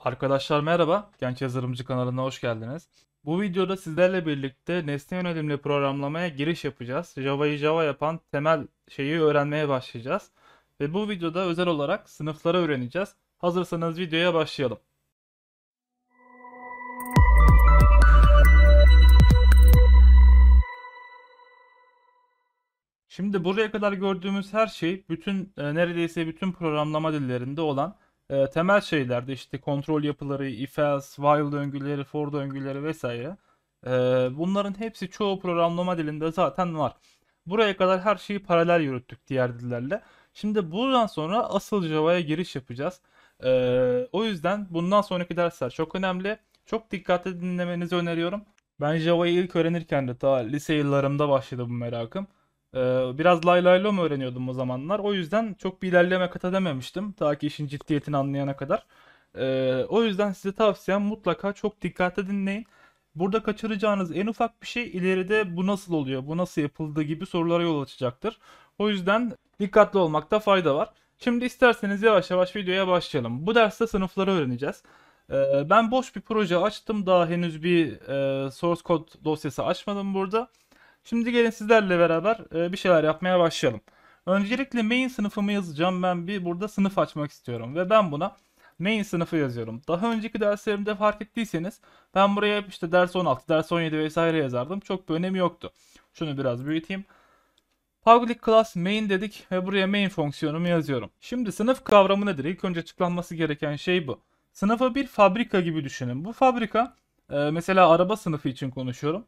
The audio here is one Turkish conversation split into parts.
Arkadaşlar merhaba, Genç Yazılımcı kanalına hoş geldiniz. Bu videoda sizlerle birlikte nesne yönelimli programlamaya giriş yapacağız. Java'yı Java yapan temel şeyi öğrenmeye başlayacağız. Ve bu videoda özel olarak sınıfları öğreneceğiz. Hazırsanız videoya başlayalım. Şimdi buraya kadar gördüğümüz her şey bütün e, neredeyse bütün programlama dillerinde olan e, temel şeylerde işte kontrol yapıları, if else, while döngüleri, for döngüleri vesaire. E, bunların hepsi çoğu programlama dilinde zaten var. Buraya kadar her şeyi paralel yürüttük diğer dillerle. Şimdi buradan sonra asıl Java'ya giriş yapacağız. E, o yüzden bundan sonraki dersler çok önemli. Çok dikkatli dinlemenizi öneriyorum. Ben Java'yı ilk öğrenirken de ta lise yıllarımda başladı bu merakım. Ee, biraz lay lay lom öğreniyordum o zamanlar. O yüzden çok bir ilerleme kat edememiştim. Ta ki işin ciddiyetini anlayana kadar. Ee, o yüzden size tavsiyem mutlaka çok dikkatli dinleyin. Burada kaçıracağınız en ufak bir şey ileride bu nasıl oluyor, bu nasıl yapıldı gibi sorulara yol açacaktır. O yüzden dikkatli olmakta fayda var. Şimdi isterseniz yavaş yavaş videoya başlayalım. Bu derste sınıfları öğreneceğiz. Ee, ben boş bir proje açtım. Daha henüz bir e, source code dosyası açmadım burada. Şimdi gelin sizlerle beraber e, bir şeyler yapmaya başlayalım. Öncelikle main sınıfımı yazacağım. Ben bir burada sınıf açmak istiyorum ve ben buna main sınıfı yazıyorum. Daha önceki derslerimde fark ettiyseniz ben buraya işte ders 16, ders 17 vesaire yazardım. Çok bir önemi yoktu. Şunu biraz büyüteyim. Public class main dedik ve buraya main fonksiyonumu yazıyorum. Şimdi sınıf kavramı nedir? İlk önce açıklanması gereken şey bu. Sınıfı bir fabrika gibi düşünün. Bu fabrika e, mesela araba sınıfı için konuşuyorum.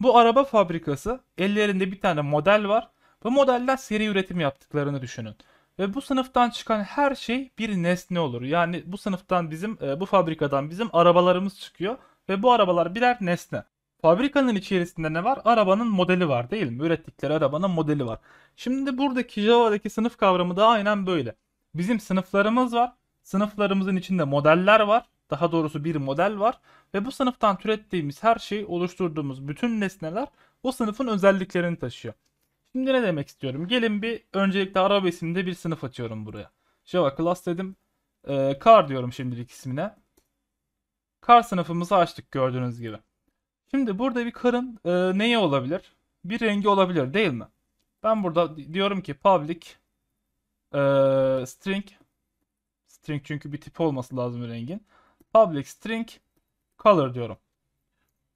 Bu araba fabrikası ellerinde bir tane model var. Bu modeller seri üretim yaptıklarını düşünün. Ve bu sınıftan çıkan her şey bir nesne olur. Yani bu sınıftan bizim, e, bu fabrikadan bizim arabalarımız çıkıyor. Ve bu arabalar birer nesne. Fabrikanın içerisinde ne var? Arabanın modeli var değil mi? Ürettikleri arabanın modeli var. Şimdi buradaki Java'daki sınıf kavramı da aynen böyle. Bizim sınıflarımız var. Sınıflarımızın içinde modeller var daha doğrusu bir model var ve bu sınıftan türettiğimiz her şey oluşturduğumuz bütün nesneler o sınıfın özelliklerini taşıyor. Şimdi ne demek istiyorum? Gelin bir öncelikle araba isimli bir sınıf açıyorum buraya. Java class dedim. Ee, car diyorum şimdilik ismine. Car sınıfımızı açtık gördüğünüz gibi. Şimdi burada bir carın e, neye olabilir? Bir rengi olabilir değil mi? Ben burada diyorum ki public e, string string çünkü bir tip olması lazım rengin public string color diyorum.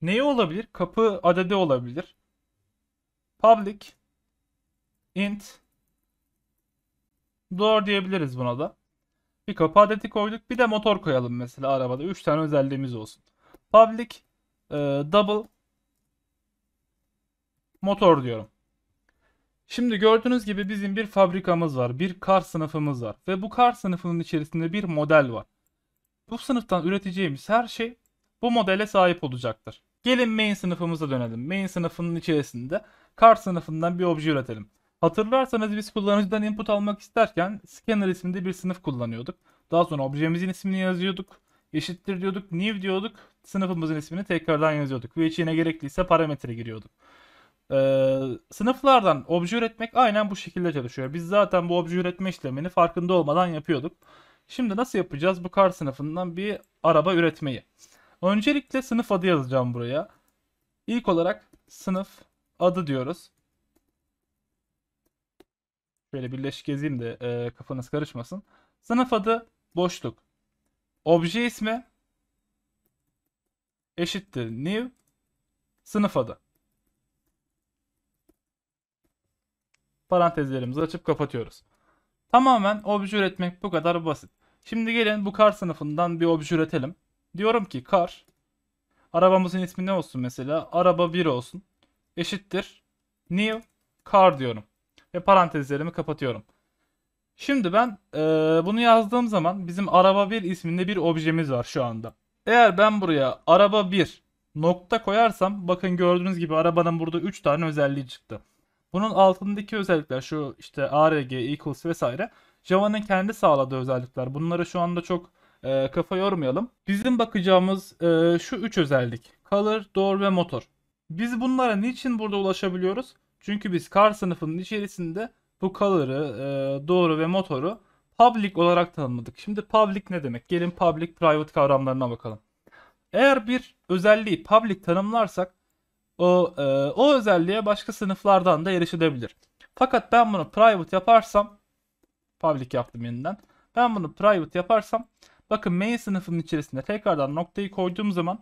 Neyi olabilir? Kapı adedi olabilir. Public int door diyebiliriz buna da. Bir kapı adeti koyduk. Bir de motor koyalım mesela arabada. 3 tane özelliğimiz olsun. Public e, double motor diyorum. Şimdi gördüğünüz gibi bizim bir fabrikamız var. Bir kar sınıfımız var. Ve bu kar sınıfının içerisinde bir model var. Bu sınıftan üreteceğimiz her şey bu modele sahip olacaktır. Gelin main sınıfımıza dönelim. Main sınıfının içerisinde kart sınıfından bir obje üretelim. Hatırlarsanız biz kullanıcıdan input almak isterken scanner isminde bir sınıf kullanıyorduk. Daha sonra objemizin ismini yazıyorduk. Eşittir diyorduk, new diyorduk. Sınıfımızın ismini tekrardan yazıyorduk. Ve içine gerekliyse parametre giriyorduk. Ee, sınıflardan obje üretmek aynen bu şekilde çalışıyor. Biz zaten bu obje üretme işlemini farkında olmadan yapıyorduk. Şimdi nasıl yapacağız bu kar sınıfından bir araba üretmeyi? Öncelikle sınıf adı yazacağım buraya. İlk olarak sınıf adı diyoruz. Şöyle birleşik gezeyim de e, kafanız karışmasın. Sınıf adı boşluk. Obje ismi eşittir new sınıf adı. Parantezlerimizi açıp kapatıyoruz. Tamamen obje üretmek bu kadar basit. Şimdi gelin bu kar sınıfından bir obje üretelim. Diyorum ki kar. Arabamızın ismi ne olsun mesela? Araba 1 olsun. Eşittir. New car diyorum. Ve parantezlerimi kapatıyorum. Şimdi ben e, bunu yazdığım zaman bizim araba 1 isminde bir objemiz var şu anda. Eğer ben buraya araba 1 nokta koyarsam bakın gördüğünüz gibi arabanın burada 3 tane özelliği çıktı. Bunun altındaki özellikler şu işte ARG, equals vesaire. Java'nın kendi sağladığı özellikler. Bunları şu anda çok e, kafa yormayalım. Bizim bakacağımız e, şu üç özellik. Color, Door ve Motor. Biz bunlara niçin burada ulaşabiliyoruz? Çünkü biz kar sınıfının içerisinde bu color'ı, e, doğru ve motoru public olarak tanımladık. Şimdi public ne demek? Gelin public private kavramlarına bakalım. Eğer bir özelliği public tanımlarsak o, e, o özelliğe başka sınıflardan da erişilebilir. Fakat ben bunu private yaparsam public yaptım yeniden. Ben bunu private yaparsam bakın main sınıfının içerisinde tekrardan noktayı koyduğum zaman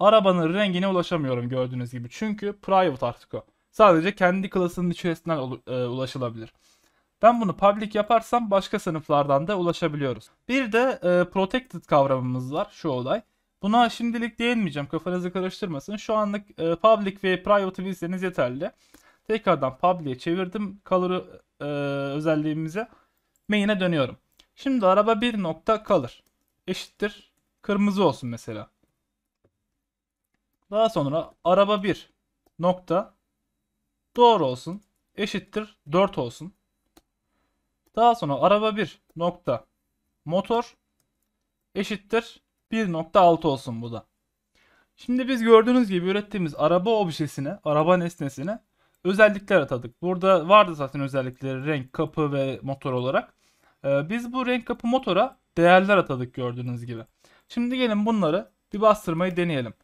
arabanın rengine ulaşamıyorum gördüğünüz gibi. Çünkü private artık o. Sadece kendi klasının içerisinden e, ulaşılabilir. Ben bunu public yaparsam başka sınıflardan da ulaşabiliyoruz. Bir de e, protected kavramımız var şu olay. Buna şimdilik değinmeyeceğim kafanızı karıştırmasın. Şu anlık e, public ve private bilseniz yeterli. Tekrardan public'e çevirdim color e, özelliğimize. Main'e dönüyorum. Şimdi araba bir nokta kalır. Eşittir. Kırmızı olsun mesela. Daha sonra araba bir nokta doğru olsun. Eşittir 4 olsun. Daha sonra araba bir nokta motor eşittir 1.6 olsun bu da. Şimdi biz gördüğünüz gibi ürettiğimiz araba objesine, araba nesnesine özellikler atadık. Burada vardı zaten özellikleri renk, kapı ve motor olarak. Ee, biz bu renk kapı motora değerler atadık gördüğünüz gibi. Şimdi gelin bunları bir bastırmayı deneyelim.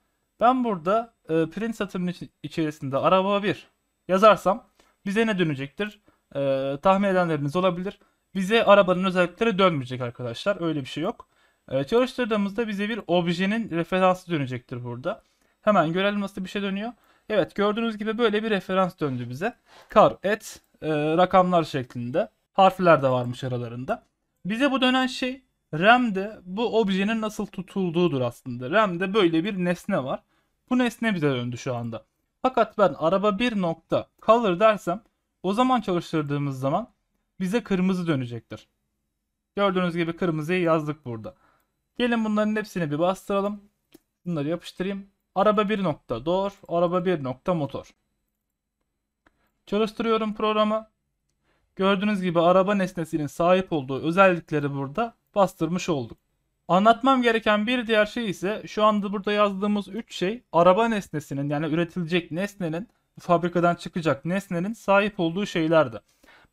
Ben burada e, print satırının içerisinde araba 1 yazarsam bize ne dönecektir? E, tahmin edenleriniz olabilir. Bize arabanın özellikleri dönmeyecek arkadaşlar. Öyle bir şey yok. E, çalıştırdığımızda bize bir objenin referansı dönecektir burada. Hemen görelim nasıl bir şey dönüyor. Evet gördüğünüz gibi böyle bir referans döndü bize. Kar, et, e, rakamlar şeklinde harfler de varmış aralarında. Bize bu dönen şey RAM'de bu objenin nasıl tutulduğudur aslında. RAM'de böyle bir nesne var. Bu nesne bize döndü şu anda. Fakat ben araba 1 nokta color dersem o zaman çalıştırdığımız zaman bize kırmızı dönecektir. Gördüğünüz gibi kırmızıyı yazdık burada. Gelin bunların hepsini bir bastıralım. Bunları yapıştırayım. Araba 1 nokta door, araba 1 nokta motor. Çalıştırıyorum programı. Gördüğünüz gibi araba nesnesinin sahip olduğu özellikleri burada bastırmış olduk. Anlatmam gereken bir diğer şey ise şu anda burada yazdığımız 3 şey araba nesnesinin yani üretilecek nesnenin fabrikadan çıkacak nesnenin sahip olduğu şeylerdi.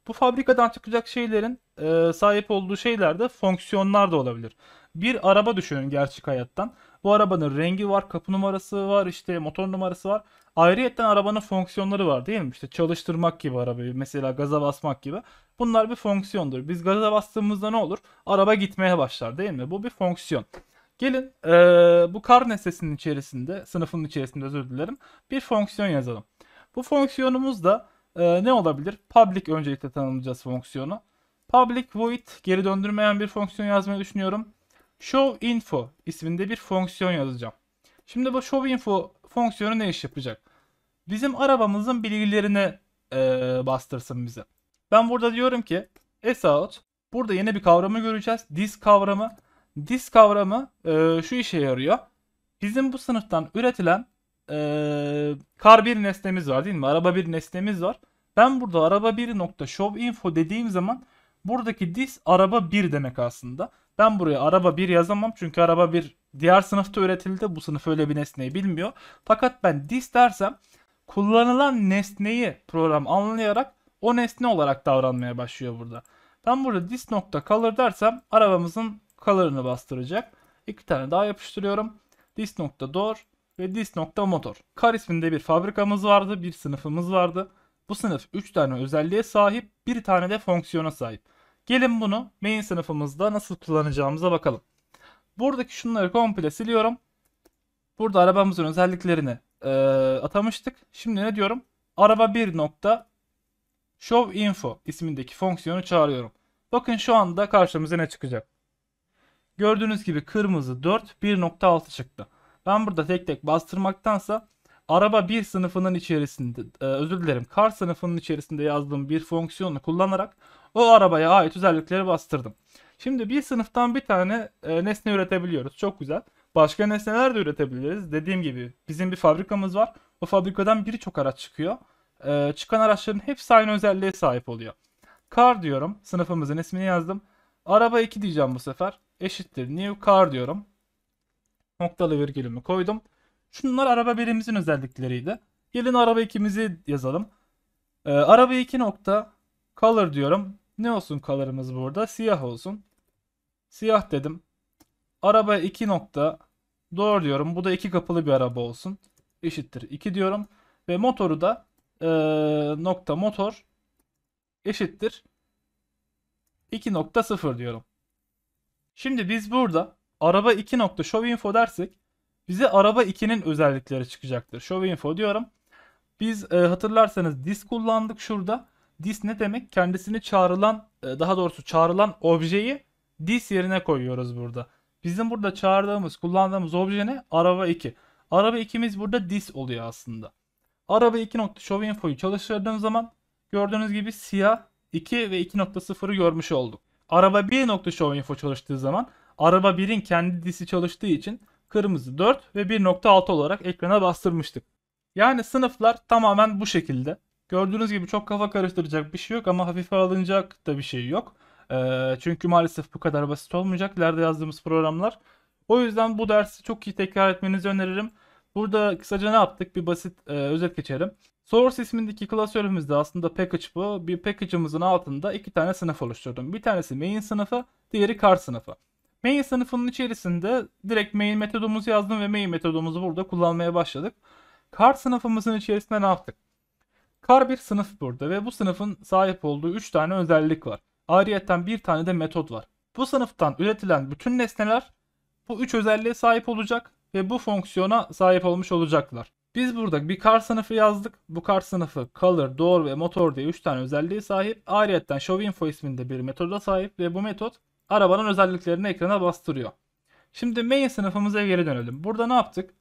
Bu fabrikadan çıkacak şeylerin e, sahip olduğu şeylerde fonksiyonlar da olabilir. Bir araba düşünün gerçek hayattan. Bu arabanın rengi var, kapı numarası var, işte motor numarası var. Ayrıyetten arabanın fonksiyonları var değil mi? İşte çalıştırmak gibi arabayı mesela gaza basmak gibi. Bunlar bir fonksiyondur. Biz gaza bastığımızda ne olur? Araba gitmeye başlar değil mi? Bu bir fonksiyon. Gelin ee, bu kar nesnesinin içerisinde, sınıfın içerisinde özür dilerim. Bir fonksiyon yazalım. Bu fonksiyonumuz da ee, ne olabilir? Public öncelikle tanımlayacağız fonksiyonu. Public void geri döndürmeyen bir fonksiyon yazmayı düşünüyorum show info isminde bir fonksiyon yazacağım. Şimdi bu show info fonksiyonu ne iş yapacak? Bizim arabamızın bilgilerini e, bastırsın bize. Ben burada diyorum ki sout burada yeni bir kavramı göreceğiz. This kavramı. This kavramı e, şu işe yarıyor. Bizim bu sınıftan üretilen e, kar bir nesnemiz var değil mi? Araba bir nesnemiz var. Ben burada araba 1.show info dediğim zaman Buradaki dis araba 1 demek aslında. Ben buraya araba 1 yazamam çünkü araba 1 diğer sınıfta üretildi. Bu sınıf öyle bir nesneyi bilmiyor. Fakat ben dis dersem kullanılan nesneyi program anlayarak o nesne olarak davranmaya başlıyor burada. Ben burada dis nokta kalır dersem arabamızın kalırını bastıracak. İki tane daha yapıştırıyorum. Dis nokta door ve dis nokta motor. Kar isminde bir fabrikamız vardı, bir sınıfımız vardı. Bu sınıf 3 tane özelliğe sahip, bir tane de fonksiyona sahip. Gelin bunu main sınıfımızda nasıl kullanacağımıza bakalım. Buradaki şunları komple siliyorum. Burada arabamızın özelliklerini e, atamıştık. Şimdi ne diyorum? Araba 1 nokta show info ismindeki fonksiyonu çağırıyorum. Bakın şu anda karşımıza ne çıkacak. Gördüğünüz gibi kırmızı 4 1.6 çıktı. Ben burada tek tek bastırmaktansa araba 1 sınıfının içerisinde e, özür dilerim kar sınıfının içerisinde yazdığım bir fonksiyonu kullanarak o arabaya ait özellikleri bastırdım. Şimdi bir sınıftan bir tane e, nesne üretebiliyoruz. Çok güzel. Başka nesneler de üretebiliriz. Dediğim gibi bizim bir fabrikamız var. O fabrikadan birçok araç çıkıyor. E, çıkan araçların hepsi aynı özelliğe sahip oluyor. Car diyorum. Sınıfımızın ismini yazdım. Araba 2 diyeceğim bu sefer. Eşittir new car diyorum. Noktalı virgülümü koydum. Şunlar araba birimizin özellikleriydi. Gelin araba ikimizi yazalım. E, araba 2 nokta Color diyorum. Ne olsun color'ımız burada? Siyah olsun. Siyah dedim. Araba 2 nokta. Doğru diyorum. Bu da iki kapılı bir araba olsun. Eşittir 2 diyorum. Ve motoru da e, nokta motor eşittir 2.0 diyorum. Şimdi biz burada araba 2 nokta show info dersek bize araba 2'nin özellikleri çıkacaktır. Show info diyorum. Biz e, hatırlarsanız disk kullandık şurada Dis ne demek? Kendisini çağrılan, e, daha doğrusu çağrılan objeyi dis yerine koyuyoruz burada. Bizim burada çağırdığımız, kullandığımız obje ne? Araba 2. Araba 2'miz burada dis oluyor aslında. Araba 2 nokta show info'yu çalıştırdığım zaman gördüğünüz gibi siyah 2 ve 2.0'ı görmüş olduk. Araba 1 nokta show info çalıştığı zaman araba 1'in kendi disi çalıştığı için kırmızı 4 ve 1.6 olarak ekrana bastırmıştık. Yani sınıflar tamamen bu şekilde. Gördüğünüz gibi çok kafa karıştıracak bir şey yok ama hafife alınacak da bir şey yok. E, çünkü maalesef bu kadar basit olmayacak. Nerede yazdığımız programlar. O yüzden bu dersi çok iyi tekrar etmenizi öneririm. Burada kısaca ne yaptık? Bir basit e, özet geçerim. Source ismindeki klasörümüzde aslında package bu. Bir package'ımızın altında iki tane sınıf oluşturdum. Bir tanesi main sınıfı, diğeri car sınıfı. Main sınıfının içerisinde direkt main metodumuzu yazdım ve main metodumuzu burada kullanmaya başladık. Car sınıfımızın içerisinde ne yaptık? Kar bir sınıf burada ve bu sınıfın sahip olduğu 3 tane özellik var. Ayrıyeten bir tane de metot var. Bu sınıftan üretilen bütün nesneler bu 3 özelliğe sahip olacak ve bu fonksiyona sahip olmuş olacaklar. Biz burada bir kar sınıfı yazdık. Bu kar sınıfı color, door ve motor diye 3 tane özelliğe sahip. Ayrıyeten show info isminde bir metoda sahip ve bu metot arabanın özelliklerini ekrana bastırıyor. Şimdi main sınıfımıza geri dönelim. Burada ne yaptık?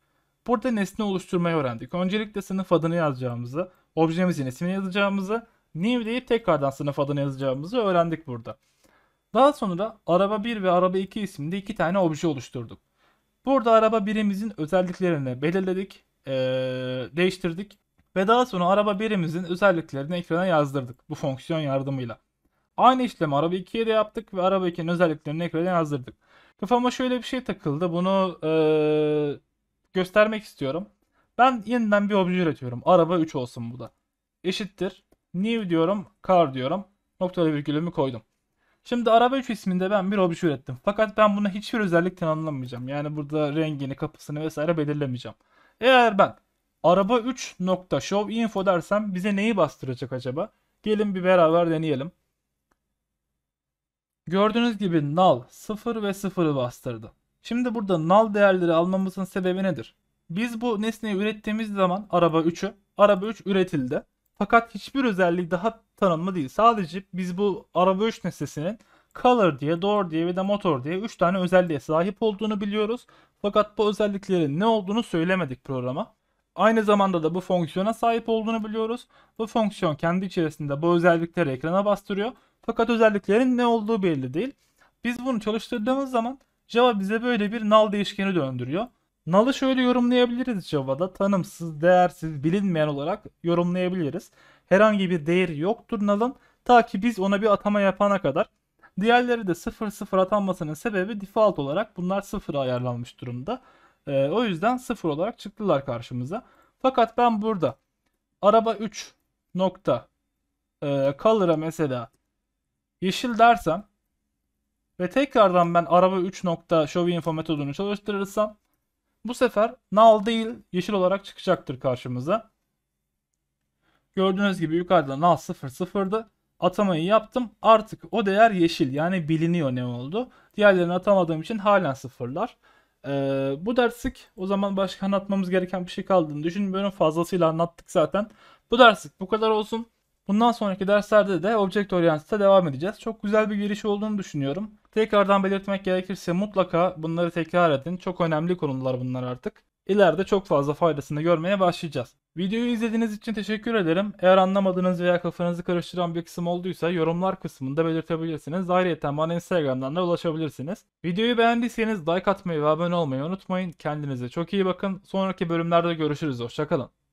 Burada nesne oluşturmayı öğrendik. Öncelikle sınıf adını yazacağımızı, objemizin ismini yazacağımızı, new deyip tekrardan sınıf adını yazacağımızı öğrendik burada. Daha sonra araba 1 ve araba 2 isminde iki tane obje oluşturduk. Burada araba 1'imizin özelliklerini belirledik, ee, değiştirdik ve daha sonra araba 1'imizin özelliklerini ekrana yazdırdık bu fonksiyon yardımıyla. Aynı işlemi araba 2'ye de yaptık ve araba 2'nin özelliklerini ekrana yazdırdık. Kafama şöyle bir şey takıldı. Bunu e, göstermek istiyorum. Ben yeniden bir obje üretiyorum. Araba 3 olsun bu da. Eşittir. New diyorum. Car diyorum. Noktalı virgülümü koydum. Şimdi araba 3 isminde ben bir obje ürettim. Fakat ben buna hiçbir özellik tanımlamayacağım. Yani burada rengini, kapısını vesaire belirlemeyeceğim. Eğer ben araba 3 nokta show info dersem bize neyi bastıracak acaba? Gelin bir beraber deneyelim. Gördüğünüz gibi null 0 ve 0'ı bastırdı. Şimdi burada null değerleri almamızın sebebi nedir? Biz bu nesneyi ürettiğimiz zaman araba 3'ü, araba 3 üretildi. Fakat hiçbir özelliği daha tanımlı değil. Sadece biz bu araba 3 nesnesinin color diye, door diye ve de motor diye 3 tane özelliğe sahip olduğunu biliyoruz. Fakat bu özelliklerin ne olduğunu söylemedik programa. Aynı zamanda da bu fonksiyona sahip olduğunu biliyoruz. Bu fonksiyon kendi içerisinde bu özellikleri ekrana bastırıyor. Fakat özelliklerin ne olduğu belli değil. Biz bunu çalıştırdığımız zaman Java bize böyle bir null değişkeni döndürüyor. Nalı şöyle yorumlayabiliriz Java'da. Tanımsız, değersiz, bilinmeyen olarak yorumlayabiliriz. Herhangi bir değeri yoktur nalın. Ta ki biz ona bir atama yapana kadar. Diğerleri de 0-0 atanmasının sebebi default olarak bunlar 0'a ayarlanmış durumda. Ee, o yüzden 0 olarak çıktılar karşımıza. Fakat ben burada araba 3 nokta e, color'a mesela yeşil dersem ve tekrardan ben araba 3 nokta show info metodunu çalıştırırsam bu sefer nal değil yeşil olarak çıkacaktır karşımıza. Gördüğünüz gibi yukarıda nal 0 0'dı. Atamayı yaptım. Artık o değer yeşil yani biliniyor ne oldu. Diğerlerini atamadığım için halen sıfırlar. Ee, bu derslik o zaman başka anlatmamız gereken bir şey kaldığını düşünmüyorum. Fazlasıyla anlattık zaten. Bu derslik bu kadar olsun. Bundan sonraki derslerde de Object Oriented'e devam edeceğiz. Çok güzel bir giriş olduğunu düşünüyorum. Tekrardan belirtmek gerekirse mutlaka bunları tekrar edin. Çok önemli konular bunlar artık. İleride çok fazla faydasını görmeye başlayacağız. Videoyu izlediğiniz için teşekkür ederim. Eğer anlamadığınız veya kafanızı karıştıran bir kısım olduysa yorumlar kısmında belirtebilirsiniz. Ayrıca bana Instagram'dan da ulaşabilirsiniz. Videoyu beğendiyseniz like atmayı ve abone olmayı unutmayın. Kendinize çok iyi bakın. Sonraki bölümlerde görüşürüz. Hoşçakalın.